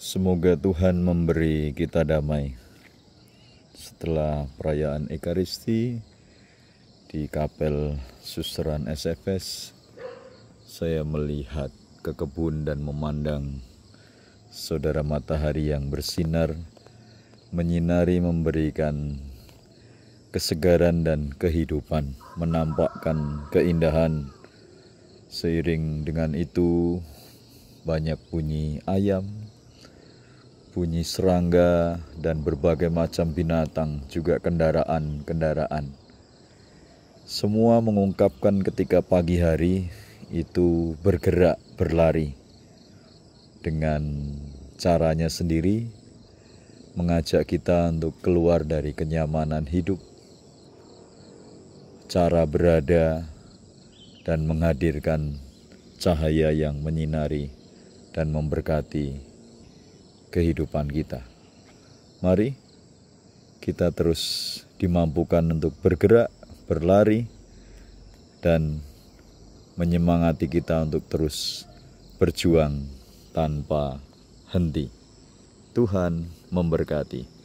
Semoga Tuhan memberi kita damai. Setelah perayaan Ekaristi di Kapel Susteran SFS, saya melihat ke kebun dan memandang saudara matahari yang bersinar, menyinari memberikan kesegaran dan kehidupan, menampakkan keindahan. Seiring dengan itu, banyak bunyi ayam, bunyi serangga, dan berbagai macam binatang, juga kendaraan-kendaraan. Semua mengungkapkan ketika pagi hari itu bergerak, berlari dengan caranya sendiri, mengajak kita untuk keluar dari kenyamanan hidup, cara berada, dan menghadirkan cahaya yang menyinari dan memberkati kehidupan kita. Mari kita terus dimampukan untuk bergerak, berlari, dan menyemangati kita untuk terus berjuang tanpa henti. Tuhan memberkati.